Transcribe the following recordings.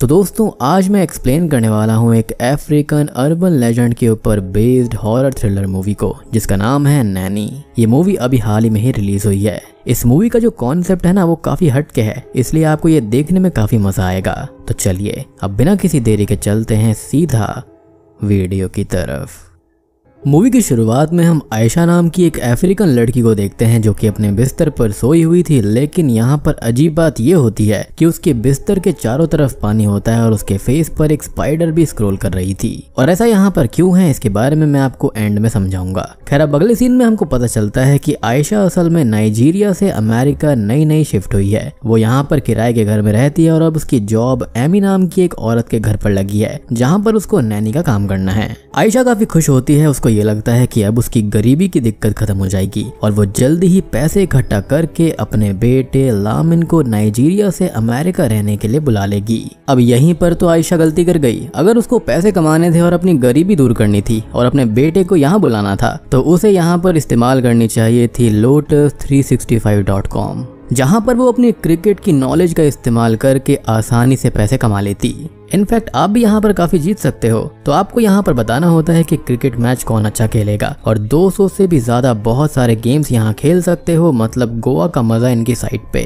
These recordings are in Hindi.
तो दोस्तों आज मैं एक्सप्लेन करने वाला हूँ एक अफ्रीकन अर्बन लेजेंड के ऊपर बेस्ड हॉरर थ्रिलर मूवी को जिसका नाम है नैनी ये मूवी अभी हाल ही में ही रिलीज हुई है इस मूवी का जो कॉन्सेप्ट है ना वो काफी हटके है इसलिए आपको ये देखने में काफी मजा आएगा तो चलिए अब बिना किसी देरी के चलते हैं सीधा वीडियो की तरफ मूवी की शुरुआत में हम आयशा नाम की एक अफ्रीकन लड़की को देखते हैं जो कि अपने बिस्तर पर सोई हुई थी लेकिन यहाँ पर अजीब बात यह होती है कि उसके बिस्तर के चारों तरफ पानी होता है और उसके फेस पर एक स्पाइडर भी स्क्रॉल कर रही थी और ऐसा यहाँ पर क्यों है इसके बारे में मैं आपको एंड में समझाऊंगा खैर अब अगले सीन में हमको पता चलता है की आयशा असल में नाइजीरिया से अमेरिका नई नई शिफ्ट हुई है वो यहाँ पर किराए के घर में रहती है और अब उसकी जॉब एमी नाम की एक औरत के घर पर लगी है जहाँ पर उसको नैनी का काम करना है आयशा काफी खुश होती है उसको उसको ये लगता है कि अब उसकी गरीबी की दिक्कत खत्म हो जाएगी और वो जल्द ही पैसे इकट्ठा करके अपने बेटे लामिन को नाइजीरिया से अमेरिका रहने के लिए बुला लेगी अब यहीं पर तो आयशा गलती कर गई अगर उसको पैसे कमाने थे और अपनी गरीबी दूर करनी थी और अपने बेटे को यहाँ बुलाना था तो उसे यहाँ पर इस्तेमाल करनी चाहिए थी लोटस थ्री डॉट कॉम जहां पर वो अपनी क्रिकेट की नॉलेज का इस्तेमाल करके आसानी से पैसे कमा लेती इनफैक्ट आप भी यहाँ पर काफी जीत सकते हो तो आपको यहाँ पर बताना होता है कि क्रिकेट मैच कौन अच्छा खेलेगा और 200 से भी ज्यादा बहुत सारे गेम्स यहाँ खेल सकते हो मतलब गोवा का मजा इनकी साइट पे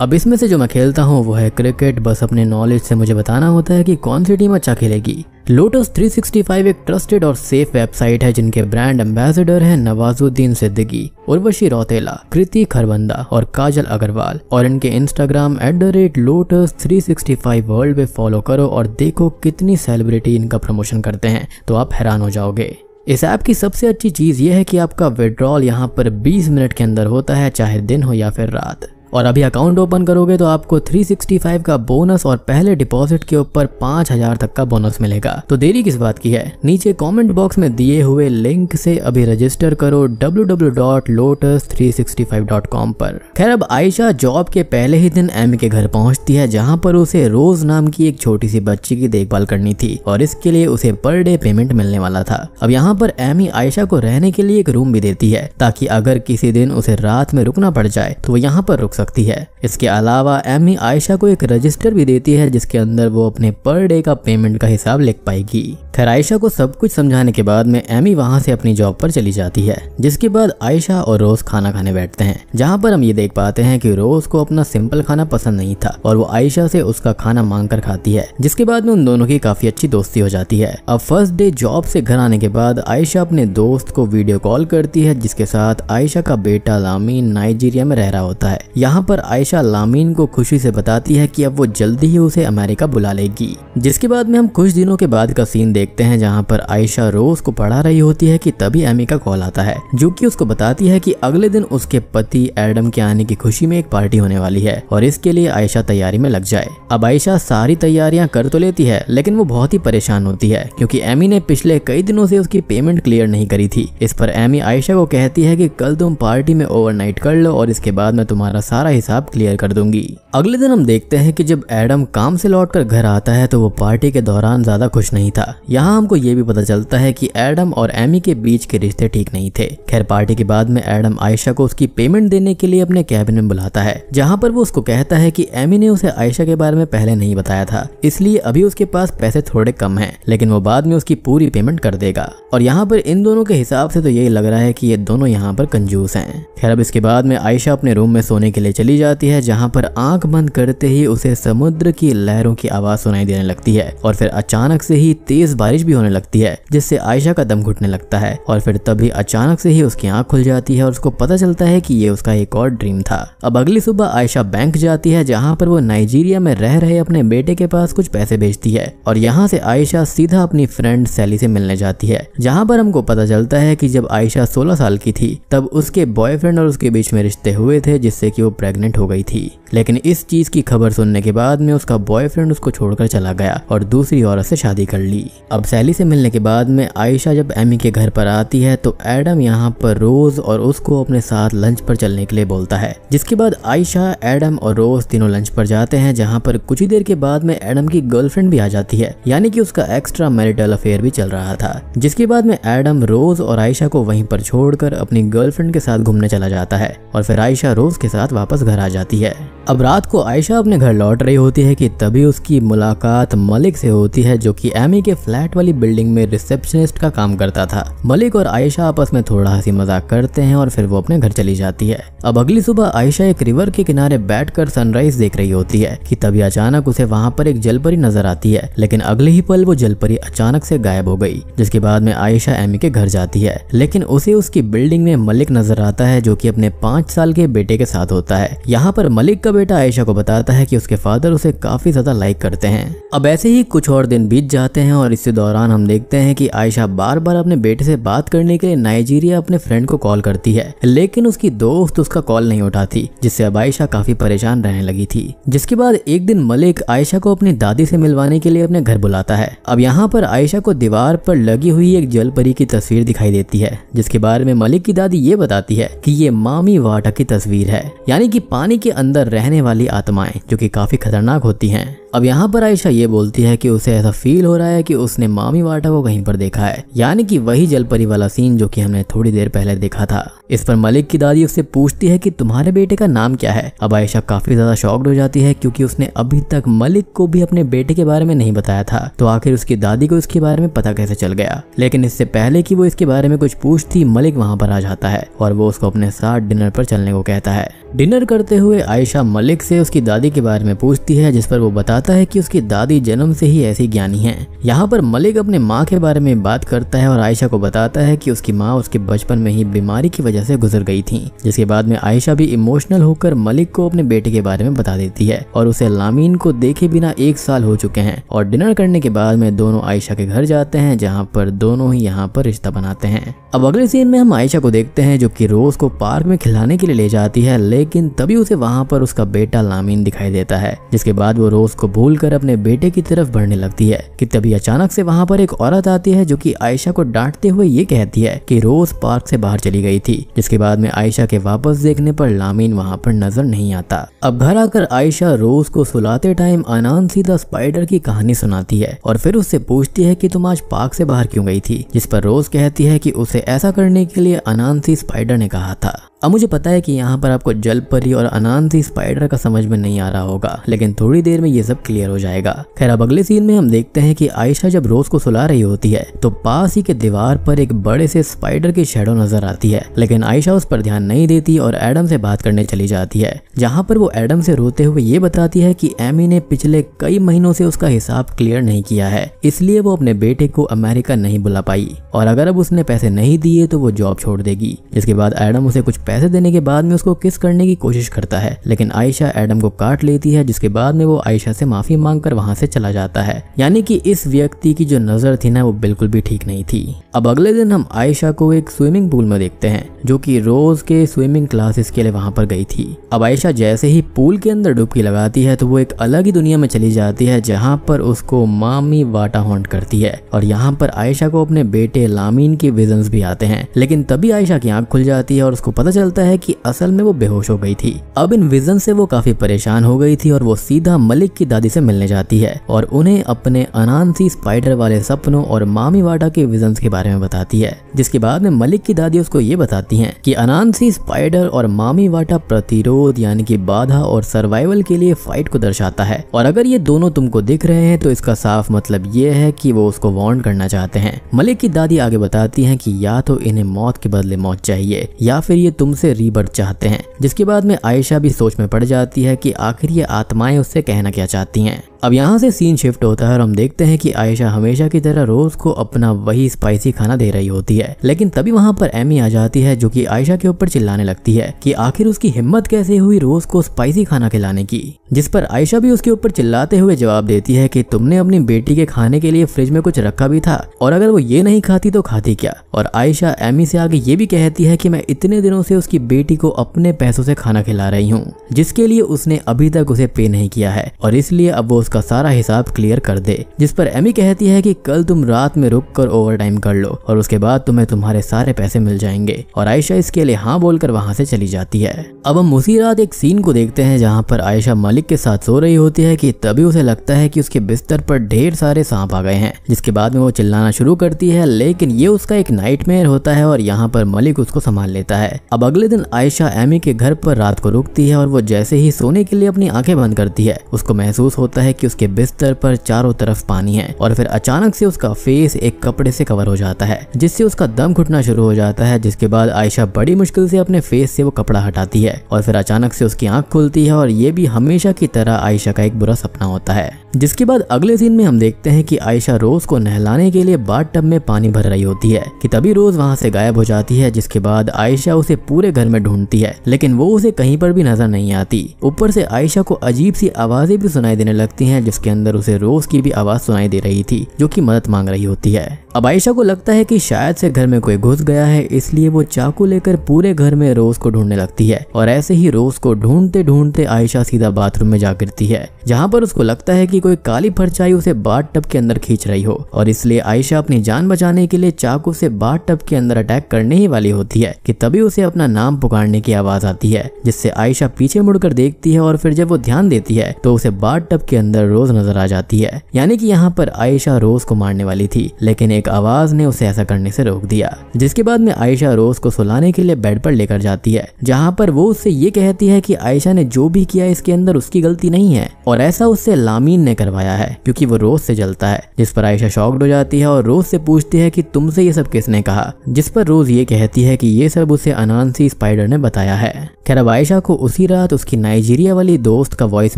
अब इसमें से जो मैं खेलता हूँ वो है क्रिकेट बस अपने नॉलेज से मुझे बताना होता है कि कौन सी टीम अच्छा खेलेगी लोटस 365 एक ट्रस्टेड और सेफ वेबसाइट है जिनके ब्रांड एम्बेसडर हैं नवाजुद्दीन सिद्दीकी उर्वशी रौतेला कृति खरबंदा और काजल अग्रवाल और इनके Instagram at the rate lotus three world पे फॉलो करो और देखो कितनी सेलिब्रिटी इनका प्रमोशन करते हैं तो आप हैरान हो जाओगे इस ऐप की सबसे अच्छी चीज़ यह है कि आपका विड्रॉल यहाँ पर 20 मिनट के अंदर होता है चाहे दिन हो या फिर रात और अभी अकाउंट ओपन करोगे तो आपको 365 का बोनस और पहले डिपॉजिट के ऊपर 5000 तक का बोनस मिलेगा तो देरी किस बात की है नीचे कमेंट बॉक्स में दिए हुए लिंक से अभी रजिस्टर करो www.lotus365.com पर खैर अब आयशा जॉब के पहले ही दिन एमी के घर पहुंचती है जहां पर उसे रोज नाम की एक छोटी सी बच्ची की देखभाल करनी थी और इसके लिए उसे पर डे पेमेंट मिलने वाला था अब यहाँ पर एमी आयशा को रहने के लिए एक रूम भी देती है ताकि अगर किसी दिन उसे रात में रुकना पड़ जाए तो वो यहाँ पर रुक सकती है इसके अलावा एमी आयशा को एक रजिस्टर भी देती है जिसके अंदर वो अपने पर डे का पेमेंट का हिसाब लिख पाएगी खैर आयशा को सब कुछ समझाने के बाद में एमी वहाँ से अपनी जॉब पर चली जाती है जिसके बाद आयशा और रोज खाना खाने बैठते हैं जहाँ पर हम ये देख पाते हैं कि रोज को अपना सिंपल खाना पसंद नहीं था और वो आयशा से उसका खाना मांग कर खाती है जिसके बाद में उन दोनों की काफी अच्छी दोस्ती हो जाती है अब फर्स्ट डे जॉब से घर आने के बाद आयशा अपने दोस्त को वीडियो कॉल करती है जिसके साथ आयशा का बेटा लामीन नाइजीरिया में रह रहा होता है यहाँ यहाँ पर आयशा लामीन को खुशी से बताती है कि अब वो जल्दी ही उसे अमेरिका बुला लेगी जिसके बाद में हम कुछ दिनों के बाद का सीन देखते हैं जहाँ पर आयशा रोज को पढ़ा रही होती है कि तभी एमी का कॉल आता है जो कि उसको बताती है कि अगले दिन उसके पति एडम के आने की खुशी में एक पार्टी होने वाली है और इसके लिए आयशा तैयारी में लग जाए अब आयशा सारी तैयारियां कर तो लेती है लेकिन वो बहुत ही परेशान होती है क्योंकि एमी ने पिछले कई दिनों से उसकी पेमेंट क्लियर नहीं करी थी इस पर एमी आयशा को कहती है कि कल तुम पार्टी में ओवरनाइट कर लो और इसके बाद में तुम्हारा सारा सारा हिसाब क्लियर कर दूंगी अगले दिन हम देखते हैं कि जब एडम काम से लौटकर घर आता है तो वो पार्टी के दौरान ज्यादा खुश नहीं था यहाँ हमको ये भी पता चलता है कि एडम और एमी के बीच के रिश्ते ठीक नहीं थे खैर पार्टी के बाद में एडम आयशा को उसकी पेमेंट देने के लिए अपने कैबिन में बुलाता है जहाँ पर वो उसको कहता है की एमी ने उसे आयशा के बारे में पहले नहीं बताया था इसलिए अभी उसके पास पैसे थोड़े कम है लेकिन वो बाद में उसकी पूरी पेमेंट कर देगा और यहाँ पर इन दोनों के हिसाब से तो यही लग रहा है की ये दोनों यहाँ पर कंजूस है खैर अब इसके बाद में आयशा अपने रूम में सोने के लिए चली जाती है जहाँ पर आंख बंद करते ही उसे समुद्र की लहरों की आवाज सुनाई देने लगती है और फिर अचानक से ही तेज बारिश भी होने लगती है जिससे आयशा का दम घुटने लगता है और फिर तभी अचानक से ही उसकी आंख खुल जाती है और उसको पता चलता है कि ये उसका एक और ड्रीम था अब अगली सुबह आयशा बैंक जाती है जहाँ पर वो नाइजीरिया में रह रहे अपने बेटे के पास कुछ पैसे भेजती है और यहाँ से आयशा सीधा अपनी फ्रेंड सैली से मिलने जाती है जहाँ पर हमको पता चलता है की जब आयशा सोलह साल की थी तब उसके बॉयफ्रेंड और उसके बीच में रिश्ते हुए थे जिससे की वो प्रेग्नेंट हो गई थी लेकिन इस चीज की खबर सुनने के बाद में उसका बॉयफ्रेंड उसको छोड़कर चला गया और दूसरी औरत से शादी कर ली अब सैली से मिलने के बाद में आयशा जब एमी के घर पर आती है तो एडम यहाँ पर रोज और उसको अपने साथ लंच पर चलने के लिए बोलता है जिसके बाद आयशा एडम और रोज तीनों लंच पर जाते हैं जहाँ पर कुछ ही देर के बाद में एडम की गर्लफ्रेंड भी आ जाती है यानी कि उसका एक्स्ट्रा मैरिटल अफेयर भी चल रहा था जिसके बाद में एडम रोज और आयशा को वहीं पर छोड़कर अपनी गर्लफ्रेंड के साथ घूमने चला जाता है और फिर आयशा रोज के साथ वापस घर आ जाती है अब रात को आयशा अपने घर लौट रही होती है कि तभी उसकी मुलाकात मलिक से होती है जो कि एमी के फ्लैट वाली बिल्डिंग में रिसेप्शनिस्ट का काम करता था मलिक और आयशा आपस में थोड़ा हंसी मजाक करते हैं और फिर वो अपने घर चली जाती है अब अगली सुबह आयशा एक रिवर के किनारे बैठ सनराइज देख रही होती है की तभी अचानक उसे वहाँ पर एक जलपरी नजर आती है लेकिन अगले ही पल वो जलपरी अचानक से गायब हो गई जिसके बाद में आयशा एमी के घर जाती है लेकिन उसे उसकी बिल्डिंग में मलिक नजर आता है जो की अपने पाँच साल के बेटे के साथ होता लगता है यहाँ पर मलिक का बेटा आयशा को बताता है कि उसके फादर उसे काफी ज्यादा लाइक करते हैं अब ऐसे ही कुछ और दिन बीत जाते हैं और इसी दौरान हम देखते हैं कि आयशा बार बार अपने बेटे से बात करने के लिए नाइजीरिया अपने फ्रेंड को कॉल करती है लेकिन उसकी दोस्त उसका कॉल नहीं उठाती जिससे अब आयशा काफी परेशान रहने लगी थी जिसके बाद एक दिन मलिक आयशा को अपनी दादी से मिलवाने के लिए अपने घर बुलाता है अब यहाँ पर आयशा को दीवार पर लगी हुई एक जलपरी की तस्वीर दिखाई देती है जिसके बारे में मलिक की दादी ये बताती है कि ये मामी वाटा की तस्वीर है यानी यानी कि पानी के अंदर रहने वाली आत्माएं जो कि काफ़ी खतरनाक होती हैं अब यहाँ पर आयशा ये बोलती है कि उसे ऐसा फील हो रहा है कि उसने मामी वाटा को कहीं पर देखा है यानी कि वही जलपरी वाला सीन जो कि हमने थोड़ी देर पहले देखा था इस पर मलिक की दादी उससे पूछती है कि तुम्हारे बेटे का नाम क्या है अब आयशा काफी ज्यादा शॉक्ड हो जाती है क्योंकि उसने अभी तक मलिक को भी अपने बेटे के बारे में नहीं बताया था तो आखिर उसकी दादी को इसके बारे में पता कैसे चल गया लेकिन इससे पहले की वो इसके बारे में कुछ पूछती मलिक वहाँ पर आ जाता है और वो उसको अपने साथ डिनर पर चलने को कहता है डिनर करते हुए आयशा मलिक से उसकी दादी के बारे में पूछती है जिस पर वो बता बताता है कि उसकी दादी जन्म से ही ऐसी ज्ञानी है यहाँ पर मलिक अपने माँ के बारे में बात करता है और आयशा को बताता है कि उसकी माँ उसके बचपन में ही बीमारी की वजह से गुजर गई थी जिसके बाद में आयशा भी इमोशनल होकर मलिक को अपने बेटे के बारे में बता देती है और उसे लामीन को देखे बिना एक साल हो चुके हैं और डिनर करने के बाद में दोनों आयशा के घर जाते हैं जहाँ पर दोनों ही यहाँ पर रिश्ता बनाते हैं अब अगले सीन में हम आयशा को देखते हैं जो की रोज को पार्क में खिलाने के लिए ले जाती है लेकिन तभी उसे वहाँ पर उसका बेटा लामीन दिखाई देता है जिसके बाद वो रोज को भूलकर अपने बेटे की तरफ बढ़ने लगती है कि तभी अचानक से वहाँ पर एक औरत आती है जो कि आयशा को डांटते हुए ये कहती है कि रोज पार्क से बाहर चली गई थी जिसके बाद में आयशा के वापस देखने पर लामिन वहाँ पर नजर नहीं आता अब घर आकर आयशा रोज को सुलाते टाइम अनान सीधा स्पाइडर की कहानी सुनाती है और फिर उससे पूछती है की तुम आज पार्क से बाहर क्यों गई थी जिस पर रोज कहती है की उसे ऐसा करने के लिए अनानसी स्पाइडर ने कहा था अब मुझे पता है कि यहाँ पर आपको जलपरी और अनानसी स्पाइडर का समझ में नहीं आ रहा होगा लेकिन थोड़ी देर में ये सब क्लियर हो जाएगा खैर अब अगले सीन में हम देखते हैं कि आयशा जब रोज को सुला रही होती है तो पास ही के दीवार पर एक बड़े से स्पाइडर की शेडो नजर आती है लेकिन आयशा उस पर ध्यान नहीं देती और एडम से बात करने चली जाती है जहाँ पर वो एडम से रोते हुए ये बताती है की एमी ने पिछले कई महीनों से उसका हिसाब क्लियर नहीं किया है इसलिए वो अपने बेटे को अमेरिका नहीं बुला पाई और अगर अब उसने पैसे नहीं दिए तो वो जॉब छोड़ देगी जिसके बाद एडम उसे कुछ पैसे देने के बाद में उसको किस करने की कोशिश करता है लेकिन आयशा एडम को काट लेती है जिसके बाद में वो आयशा से माफी मांग कर वहां से चला जाता है यानी कि इस व्यक्ति की जो नजर थी ना वो बिल्कुल भी ठीक नहीं थी अब अगले दिन हम आयशा को एक स्विमिंग पूल में देखते हैं जो कि रोज के स्विमिंग क्लासेस के लिए वहां पर गई थी अब आयशा जैसे ही पूल के अंदर डुबकी लगाती है तो वो एक अलग ही दुनिया में चली जाती है जहाँ पर उसको मामी वाटा हॉन्ट करती है और यहाँ पर आयशा को अपने बेटे लामीन के विजन भी आते हैं लेकिन तभी आयशा की आंख खुल जाती है और उसको पता चलता है कि असल में वो बेहोश हो गई थी अब इन विजन से वो काफी परेशान हो गई थी और वो सीधा मलिक की दादी से मिलने जाती है और उन्हें अपने अनानसी स्पाइडर वाले सपनों और मामी वाडा के विजन के बारे में बताती है जिसके बाद में मलिक की दादी उसको ये बताती है की अनानसी स्पाइडर और मामी वाटा प्रतिरोध यानी की बाधा और सर्वाइवल के लिए फाइट को दर्शाता है और अगर ये दोनों तुमको दिख रहे हैं तो इसका साफ मतलब ये है कि वो उसको वॉन्ड करना चाहते हैं मलिक की दादी आगे बताती हैं कि या तो इन्हें मौत के बदले मौत चाहिए या फिर ये तुमसे रीबर्थ चाहते हैं जिसके बाद में आयशा भी सोच में पड़ जाती है कि आखिर ये आत्माएं उससे कहना क्या चाहती जाती हैं अब यहाँ से सीन शिफ्ट होता है और हम देखते हैं कि आयशा हमेशा की तरह रोज को अपना वही स्पाइसी खाना दे रही होती है लेकिन तभी वहाँ पर एमी आ जाती है जो कि आयशा के ऊपर चिल्लाने लगती है कि आखिर उसकी हिम्मत कैसे हुई रोज को स्पाइसी खाना खिलाने की जिस पर आयशा भी उसके ऊपर चिल्लाते हुए जवाब देती है कि तुमने अपनी बेटी के खाने के लिए फ्रिज में कुछ रखा भी था और अगर वो ये नहीं खाती तो खाती क्या और आयशा एमी से आगे ये भी कहती है कि मैं इतने दिनों से उसकी बेटी को अपने पैसों से खाना खिला रही हूँ जिसके लिए उसने अभी तक उसे पे नहीं किया है और इसलिए अब वो उसका उसका सारा हिसाब क्लियर कर दे जिस पर एमी कहती है कि कल तुम रात में रुक कर ओवर टाइम कर लो और उसके बाद तुम्हें तुम्हारे सारे पैसे मिल जाएंगे और आयशा इसके लिए हाँ बोलकर वहाँ से चली जाती है अब हम उसी रात एक सीन को देखते हैं जहाँ पर आयशा मलिक के साथ सो रही होती है की तभी उसे लगता है की उसके बिस्तर पर ढेर सारे सांप आ गए हैं जिसके बाद में वो चिल्लाना शुरू करती है लेकिन ये उसका एक नाइटमेयर होता है और यहाँ पर मलिक उसको संभाल लेता है अब अगले दिन आयशा एमी के घर पर रात को रुकती है और वो जैसे ही सोने के लिए अपनी आंखें बंद करती है उसको महसूस होता है कि उसके बिस्तर पर चारों तरफ पानी है और फिर अचानक से उसका फेस एक कपड़े से कवर हो जाता है जिससे उसका दम घुटना शुरू हो जाता है जिसके बाद आयशा बड़ी मुश्किल से अपने फेस से वो कपड़ा हटाती है और फिर अचानक से उसकी आंख खुलती है और ये भी हमेशा की तरह आयशा का एक बुरा सपना होता है जिसके बाद अगले सीन में हम देखते हैं कि आयशा रोज को नहलाने के लिए बाट टब में पानी भर रही होती है कि तभी रोज वहाँ से गायब हो जाती है जिसके बाद आयशा उसे पूरे घर में ढूंढती है लेकिन वो उसे कहीं पर भी नजर नहीं आती ऊपर से आयशा को अजीब सी आवाजें भी सुनाई देने लगती है हैं जिसके अंदर उसे रोज की भी आवाज सुनाई दे रही थी जो की मदद मांग रही होती है अब आयशा को लगता है कि शायद से घर में कोई घुस गया है इसलिए वो चाकू लेकर पूरे घर में रोज को ढूंढने लगती है और ऐसे ही रोज को ढूंढते ढूंढते आयशा सीधा बाथरूम में जा गिरती है जहाँ पर उसको लगता है की कोई काली परचाई उसे बाथ टब के अंदर खींच रही हो और इसलिए आयशा अपनी जान बचाने के लिए चाकू से बाथ टब के अंदर अटैक करने ही वाली होती है कि तभी उसे अपना नाम पुकारने की आवाज आती है जिससे आयशा पीछे मुड़कर देखती है और फिर जब वो ध्यान देती है तो उसे बाथ टब के अंदर अंदर रोज नजर आ जाती है यानी कि यहाँ पर आयशा रोज को मारने वाली थी लेकिन एक आवाज ने उसे ऐसा करने से रोक दिया जिसके बाद में आयशा रोज को सुलाने के लिए बेड पर लेकर जाती है जहाँ पर वो उससे ये कहती है की आयशा ने जो भी किया इसके अंदर उसकी गलती नहीं है और ऐसा उससे लामीन ने करवाया है क्यूँकी वो रोज से जलता है जिस पर आयशा शॉक्ड हो जाती है और रोज से पूछती है की तुमसे ये सब किसने कहा जिस पर रोज ये कहती है की ये सब उसे अनानसी स्पाइडर ने बताया है खैर आयशा को उसी रात उसकी नाइजीरिया वाली दोस्त का वॉइस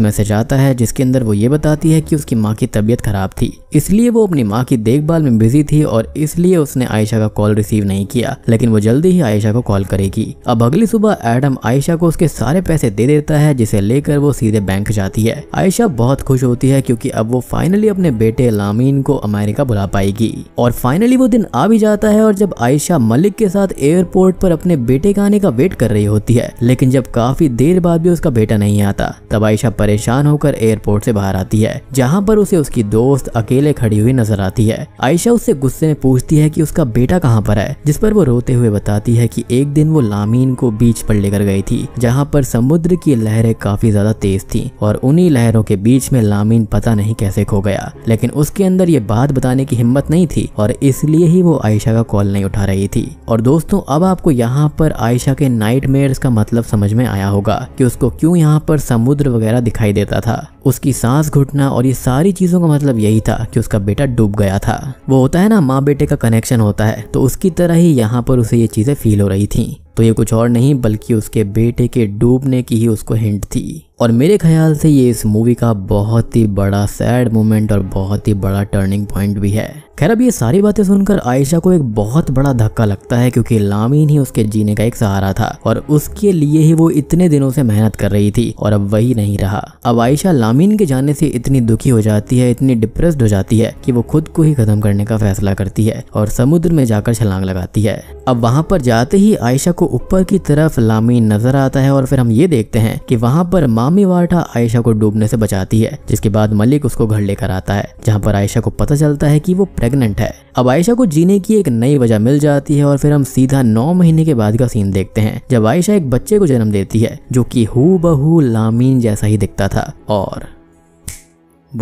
मैसेज आता है जिसके अंदर वो ये ये बताती है कि उसकी माँ की तबीयत ख़राब थी इसलिए वो अपनी माँ की देखभाल में बिजी थी और इसलिए उसने आयशा का कॉल रिसीव नहीं किया लेकिन वो जल्दी ही आयशा को कॉल करेगी अब अगली सुबह एडम आयशा को उसके सारे पैसे दे देता है जिसे लेकर वो सीधे बैंक जाती है आयशा बहुत खुश होती है क्योंकि अब वो फाइनली अपने बेटे लामीन को अमेरिका बुला पाएगी और फाइनली वो दिन आ भी जाता है और जब आयशा मलिक के साथ एयरपोर्ट पर अपने बेटे का आने का वेट कर रही होती है लेकिन जब काफी देर बाद भी उसका बेटा नहीं आता तब आयशा परेशान होकर एयरपोर्ट से बाहर बाहर आती है जहाँ पर उसे उसकी दोस्त अकेले खड़ी हुई नजर आती है आयशा उससे गुस्से में पूछती है कि उसका बेटा कहाँ पर है जिस पर वो रोते हुए बताती है कि एक दिन वो लामीन को बीच पर लेकर गई थी जहाँ पर समुद्र की लहरें काफी ज्यादा तेज थी और उन्ही लहरों के बीच में लामीन पता नहीं कैसे खो गया लेकिन उसके अंदर ये बात बताने की हिम्मत नहीं थी और इसलिए ही वो आयशा का कॉल नहीं उठा रही थी और दोस्तों अब आपको यहाँ पर आयशा के नाइट का मतलब समझ में आया होगा कि उसको क्यों यहाँ पर समुद्र वगैरह दिखाई देता था उसकी सांस घुटना और ये सारी चीज़ों का मतलब यही था कि उसका बेटा डूब गया था वो होता है ना माँ बेटे का कनेक्शन होता है तो उसकी तरह ही यहाँ पर उसे ये चीज़ें फील हो रही थी तो ये कुछ और नहीं बल्कि उसके बेटे के डूबने की ही उसको हिंट थी और मेरे ख्याल से ये इस मूवी का बहुत ही बड़ा सैड मोमेंट और बहुत ही बड़ा टर्निंग पॉइंट भी है खैर अब ये सारी बातें सुनकर आयशा को एक बहुत बड़ा धक्का लगता है क्योंकि लामीन ही उसके जीने का एक सहारा था और उसके लिए ही वो इतने दिनों से मेहनत कर रही थी और अब वही नहीं रहा अब आयशा लामीन के जाने से इतनी दुखी हो जाती है इतनी डिप्रेस्ड हो जाती है कि वो खुद को ही खत्म करने का फैसला करती है और समुद्र में जाकर छलांग लगाती है अब वहां पर जाते ही आयशा को को ऊपर की तरफ लामी नजर आता है और फिर हम ये देखते हैं कि वहाँ पर मामी वाटा आयशा को डूबने से बचाती है जिसके बाद मलिक उसको घर लेकर आता है जहाँ पर आयशा को पता चलता है की वो प्रेगनेंट है अब आयशा को जीने की एक नई वजह मिल जाती है और फिर हम सीधा नौ महीने के बाद का सीन देखते हैं जब आयशा एक बच्चे को जन्म देती है जो कि हु बहू लामीन जैसा ही दिखता था और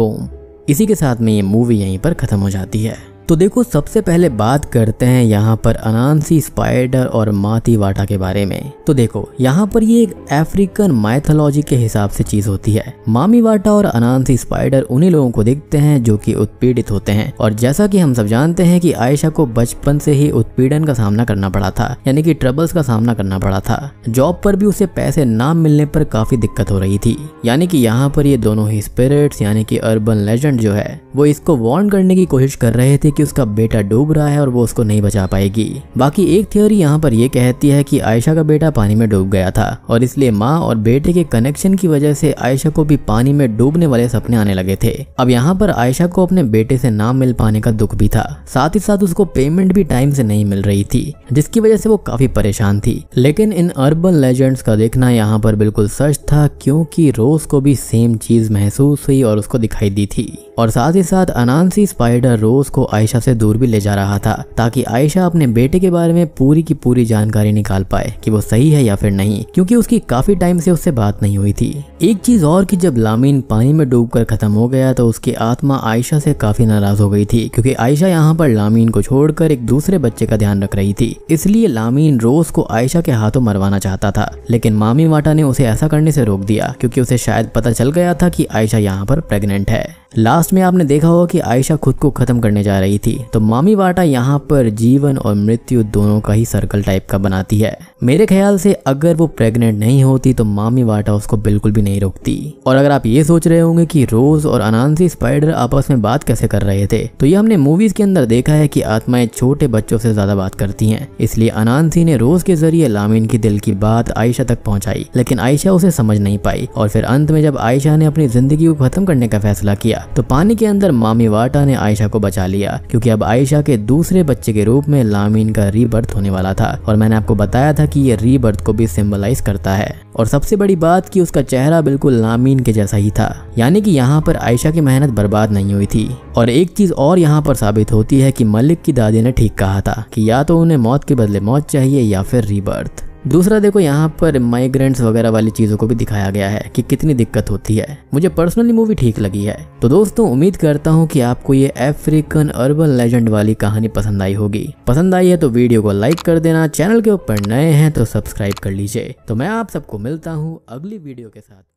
बोम इसी के साथ में ये मूवी यहीं पर ख़त्म हो जाती है तो देखो सबसे पहले बात करते हैं यहाँ पर अनानसी स्पाइडर और माती वाटा के बारे में तो देखो यहाँ पर ये एक अफ्रीकन माइथोलॉजी के हिसाब से चीज होती है मामी वाटा और अनानसी स्पाइडर उन्हीं लोगों को देखते हैं जो कि उत्पीड़ित होते हैं और जैसा कि हम सब जानते हैं कि आयशा को बचपन से ही उत्पीड़न का सामना करना पड़ा था यानी कि ट्रबल्स का सामना करना पड़ा था जॉब पर भी उसे पैसे ना मिलने पर काफी दिक्कत हो रही थी यानी कि यहाँ पर ये दोनों ही स्पिरिट्स यानी कि अर्बन लेजेंड जो है वो इसको वार्न करने की कोशिश कर रहे थे कि उसका बेटा डूब रहा है और वो उसको नहीं बचा पाएगी बाकी एक थ्योरी यहाँ पर यह कहती है कि आयशा का बेटा पानी में डूब गया था और इसलिए माँ और बेटे के कनेक्शन की वजह से आयशा को भी पानी में डूबने वाले सपने आने लगे थे अब यहाँ पर आयशा को अपने बेटे से ना मिल पाने का दुख भी था साथ ही साथ उसको पेमेंट भी टाइम से नहीं मिल रही थी जिसकी वजह से वो काफी परेशान थी लेकिन इन अर्बन लेजेंड्स का देखना यहाँ पर बिल्कुल सच था क्योंकि रोज को भी सेम चीज महसूस हुई और उसको दिखाई दी थी और साथ ही साथ अनानसी स्पाइडर रोज को आयशा से दूर भी ले जा रहा था ताकि आयशा अपने बेटे के बारे में पूरी की पूरी जानकारी निकाल पाए कि वो सही है या फिर नहीं क्योंकि उसकी काफी टाइम से उससे बात नहीं हुई थी एक चीज और कि जब लामीन पानी में कर खत्म हो गया तो उसकी आत्मा आयशा से काफी नाराज हो गई थी क्योंकि आयशा यहाँ पर लामीन को छोड़कर एक दूसरे बच्चे का ध्यान रख रही थी इसलिए लामीन रोज को आयशा के हाथों मरवाना चाहता था लेकिन मामी वाटा ने उसे ऐसा करने से रोक दिया क्योंकि उसे शायद पता चल गया था कि आयशा यहाँ पर प्रेग्नेंट है लास्ट में आपने देखा होगा कि आयशा खुद को ख़त्म करने जा रही थी तो मामी वाटा यहाँ पर जीवन और मृत्यु दोनों का ही सर्कल टाइप का बनाती है मेरे ख्याल से अगर वो प्रेग्नेंट नहीं होती तो मामी वाटा उसको बिल्कुल भी नहीं रोकती और अगर आप ये सोच रहे होंगे कि रोज और अनानसी स्पाइडर आपस में बात कैसे कर रहे थे तो ये हमने मूवीज के अंदर देखा है कि आत्माएं छोटे बच्चों से ज्यादा बात करती हैं इसलिए अनानसी ने रोज के जरिए लामिन की दिल की बात आयशा तक पहुंचाई लेकिन आयशा उसे समझ नहीं पाई और फिर अंत में जब आयशा ने अपनी जिंदगी को खत्म करने का फैसला किया गया तो पानी के अंदर मामी वाटा ने आयशा को बचा लिया क्योंकि अब आयशा के दूसरे बच्चे के रूप में लामीन का रीबर्थ होने वाला था और मैंने आपको बताया था कि ये रीबर्थ को भी सिम्बलाइज करता है और सबसे बड़ी बात कि उसका चेहरा बिल्कुल लामीन के जैसा ही था यानी कि यहाँ पर आयशा की मेहनत बर्बाद नहीं हुई थी और एक चीज और यहाँ पर साबित होती है कि मलिक की दादी ने ठीक कहा था कि या तो उन्हें मौत के बदले मौत चाहिए या फिर रीबर्थ दूसरा देखो यहाँ पर माइग्रेंट्स वगैरह वाली चीज़ों को भी दिखाया गया है कि कितनी दिक्कत होती है मुझे पर्सनली मूवी ठीक लगी है तो दोस्तों उम्मीद करता हूँ कि आपको ये अफ्रीकन अर्बन लेजेंड वाली कहानी पसंद आई होगी पसंद आई है तो वीडियो को लाइक कर देना चैनल के ऊपर नए हैं तो सब्सक्राइब कर लीजिए तो मैं आप सबको मिलता हूँ अगली वीडियो के साथ